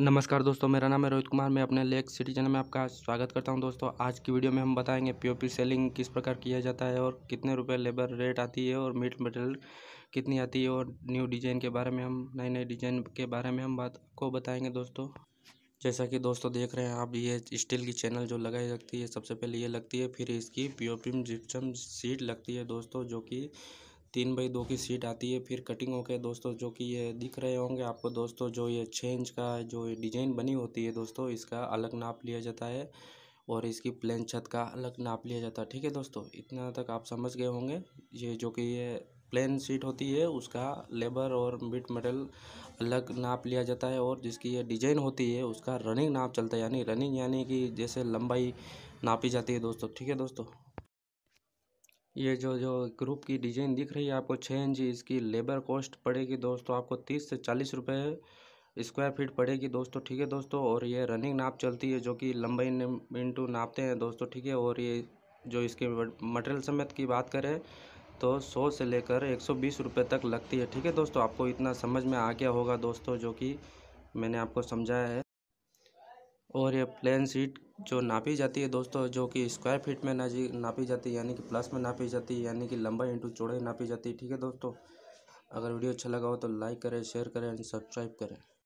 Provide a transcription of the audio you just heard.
नमस्कार दोस्तों मेरा नाम है रोहित कुमार मैं अपने लेक सिटी चैनल में आपका स्वागत करता हूं दोस्तों आज की वीडियो में हम बताएंगे पीओपी सेलिंग किस प्रकार किया जाता है और कितने रुपए लेबर रेट आती है और मीट मटेरियल कितनी आती है और न्यू डिजाइन के बारे में हम नए नए डिजाइन के बारे में हम बात को बताएँगे दोस्तों जैसा कि दोस्तों देख रहे हैं आप ये स्टील की चैनल जो लगाई लगती है सबसे पहले ये लगती है फिर इसकी पी ओ जिप्सम सीट लगती है दोस्तों जो कि तीन बाई दो की सीट आती है फिर कटिंग होके दोस्तों जो कि ये दिख रहे होंगे आपको दोस्तों जो ये छः इंच का जो ये डिजाइन बनी होती है दोस्तों इसका अलग नाप लिया जाता है और इसकी प्लेन छत का अलग नाप लिया जाता है ठीक है दोस्तों इतना तक आप समझ गए होंगे ये जो कि ये प्लेन सीट होती है उसका लेबर और मिट मटेरियल अलग नाप लिया जाता है और जिसकी ये डिजाइन होती है उसका रनिंग नाप चलता है यानी रनिंग यानी कि जैसे लंबाई नापी जाती है दोस्तों ठीक है दोस्तों ये जो जो ग्रुप की डिजाइन दिख रही है आपको छः इंच इसकी लेबर कॉस्ट पड़ेगी दोस्तों आपको तीस से चालीस रुपये स्क्वायर फीट पड़ेगी दोस्तों ठीक है दोस्तों और ये रनिंग नाप चलती है जो कि लंबाई इंटू नापते हैं दोस्तों ठीक है और ये जो इसके मटेरियल समेत की बात करें तो सौ से लेकर एक सौ बीस रुपये तक लगती है ठीक है दोस्तों आपको इतना समझ में आ गया होगा दोस्तों जो कि मैंने आपको समझाया है और ये प्लेन सीट जो नापी जाती है दोस्तों जो कि स्क्वायर फीट में जी नापी जाती है यानी कि प्लस में नापी जाती है यानी कि लंबाई इंटू चौड़ाई नापी जाती है ठीक है दोस्तों अगर वीडियो अच्छा लगा हो तो लाइक करें शेयर करें एंड सब्सक्राइब करें